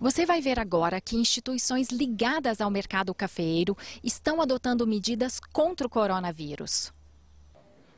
Você vai ver agora que instituições ligadas ao mercado cafeeiro estão adotando medidas contra o coronavírus.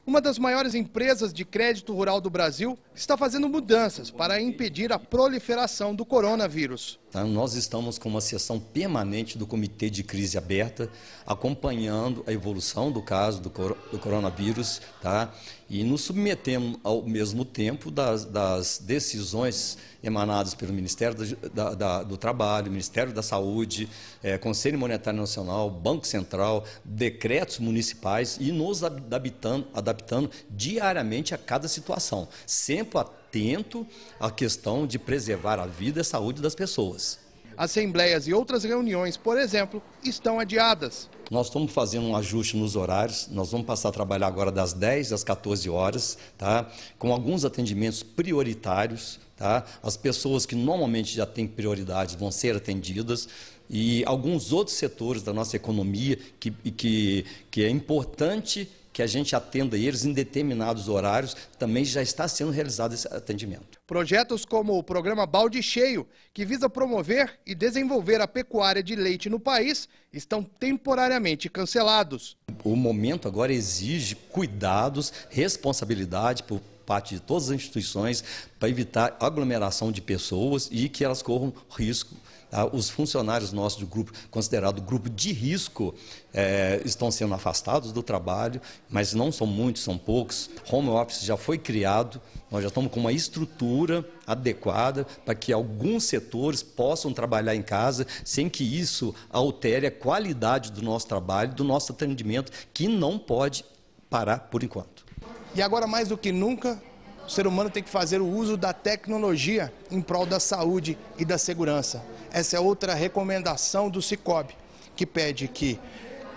Uma das maiores empresas de crédito rural do Brasil está fazendo mudanças para impedir a proliferação do coronavírus. Tá? nós estamos com uma sessão permanente do Comitê de Crise Aberta, acompanhando a evolução do caso do, cor do coronavírus, tá? e nos submetemos ao mesmo tempo das, das decisões emanadas pelo Ministério da, da, do Trabalho, Ministério da Saúde, é, Conselho Monetário Nacional, Banco Central, decretos municipais e nos adaptando, adaptando diariamente a cada situação, sempre atento à questão de preservar a vida e a saúde das pessoas. Assembleias e outras reuniões, por exemplo, estão adiadas. Nós estamos fazendo um ajuste nos horários, nós vamos passar a trabalhar agora das 10 às 14 horas, tá? com alguns atendimentos prioritários. Tá? As pessoas que normalmente já têm prioridade vão ser atendidas e alguns outros setores da nossa economia que, que, que é importante que a gente atenda eles em determinados horários, também já está sendo realizado esse atendimento. Projetos como o programa Balde Cheio, que visa promover e desenvolver a pecuária de leite no país, estão temporariamente cancelados. O momento agora exige cuidados, responsabilidade por parte de todas as instituições para evitar aglomeração de pessoas e que elas corram risco. Tá? Os funcionários nossos do grupo, considerado grupo de risco, é, estão sendo afastados do trabalho, mas não são muitos, são poucos. Home office já foi criado, nós já estamos com uma estrutura adequada para que alguns setores possam trabalhar em casa sem que isso altere a qualidade do nosso trabalho, do nosso atendimento, que não pode parar por enquanto. E agora, mais do que nunca, o ser humano tem que fazer o uso da tecnologia em prol da saúde e da segurança. Essa é outra recomendação do CICOB, que pede que,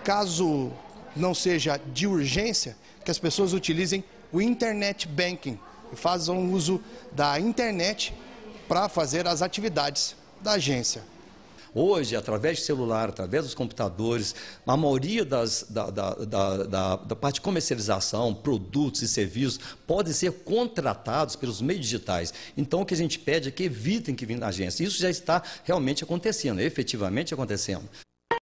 caso não seja de urgência, que as pessoas utilizem o Internet Banking e façam uso da internet para fazer as atividades da agência. Hoje, através de celular, através dos computadores, a maioria das, da, da, da, da parte de comercialização, produtos e serviços, podem ser contratados pelos meios digitais. Então, o que a gente pede é que evitem que vim na agência. Isso já está realmente acontecendo, efetivamente acontecendo.